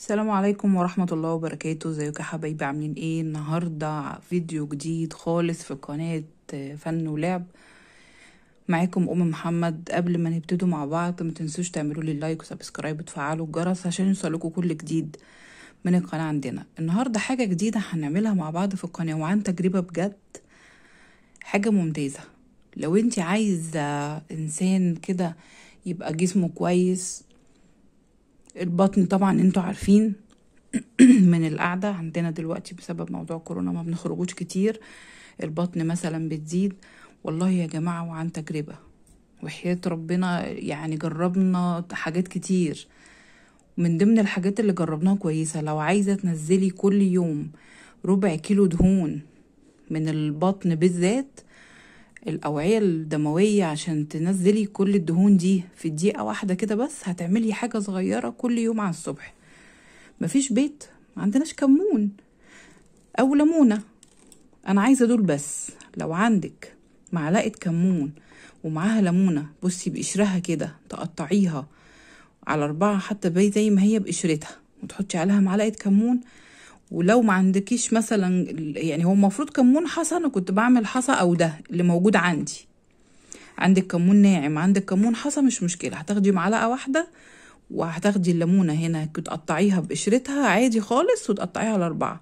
السلام عليكم ورحمة الله وبركاته ازيكم يا حبايبي عاملين ايه النهاردة فيديو جديد خالص في قناة فن ولعب معاكم ام محمد قبل ما نبتدوا مع بعض ما تنسوش تعملوا لي لايك وسبسكرايب وتفعلوا الجرس عشان يوصلكوا كل جديد من القناة عندنا النهاردة حاجة جديدة هنعملها مع بعض في القناة وعن تجربة بجد حاجة ممتازة لو انت عايزة انسان كده يبقى جسمه كويس البطن طبعا انتوا عارفين من القعدة عندنا دلوقتي بسبب موضوع كورونا ما بنخرجوش كتير البطن مثلا بتزيد والله يا جماعة وعن تجربة وحياة ربنا يعني جربنا حاجات كتير من ضمن الحاجات اللي جربناها كويسة لو عايزة تنزلي كل يوم ربع كيلو دهون من البطن بالذات الأوعية الدموية عشان تنزلي كل الدهون دي في دقيقة واحدة كده بس هتعملي حاجة صغيرة كل يوم على الصبح مفيش بيت معندناش كمون أو ليمونة أنا عايزة دول بس لو عندك معلقة كمون ومعاها ليمونة بصي بقشرها كده تقطعيها على أربعة حتى زي ما هي بقشرتها وتحطي عليها معلقة كمون ولو ما عندكيش مثلا يعني هو المفروض كمون حصى انا كنت بعمل حصى او ده اللي موجود عندي عندك كمون ناعم عندك كمون حصى مش مشكله هتاخدي معلقه واحده وهتاخدي الليمونه هنا تقطعيها بقشرتها عادي خالص وتقطعيها على اربعه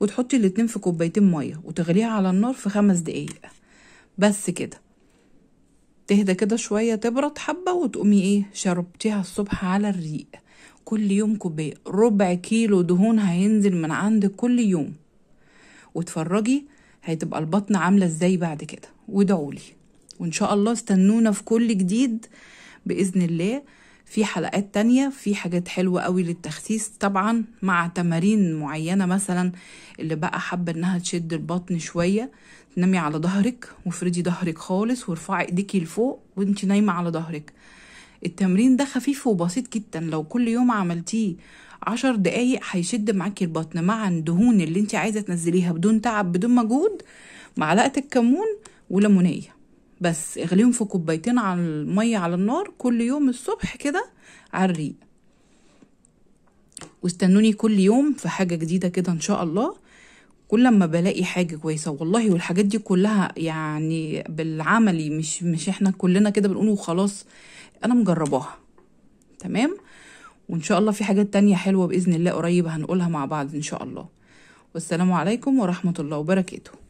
وتحطي الاتنين في كوبايتين ميه وتغليها على النار في خمس دقايق بس كده تهدى كده شويه تبرد حبه وتقومي ايه شربتيها الصبح على الريق كل يوم كوباية ربع كيلو دهون هينزل من عندك كل يوم واتفرجي هتبقى البطن عاملة ازاي بعد كده وادعولي وان شاء الله استنونا في كل جديد بإذن الله في حلقات تانية في حاجات حلوة قوي للتخسيس طبعا مع تمارين معينة مثلا اللي بقى حابة انها تشد البطن شوية تنامي على ظهرك وافردي ظهرك خالص وارفعي ايديكي لفوق وانتي نايمة على ظهرك التمرين ده خفيف وبسيط جدا لو كل يوم عملتيه عشر دقايق هيشد معاكي البطن مع الدهون اللي انت عايزه تنزليها بدون تعب بدون مجهود معلقه الكمون وليمونيه بس اغليهم في كوبايتين على الميه على النار كل يوم الصبح كده على الريق واستنوني كل يوم في حاجه جديده كده ان شاء الله كل ما بلاقي حاجة كويسة والله والحاجات دي كلها يعني بالعملي مش مش احنا كلنا كده بنقول وخلاص انا مجرباها تمام وان شاء الله في حاجات تانية حلوة بإذن الله قريب هنقولها مع بعض ان شاء الله والسلام عليكم ورحمة الله وبركاته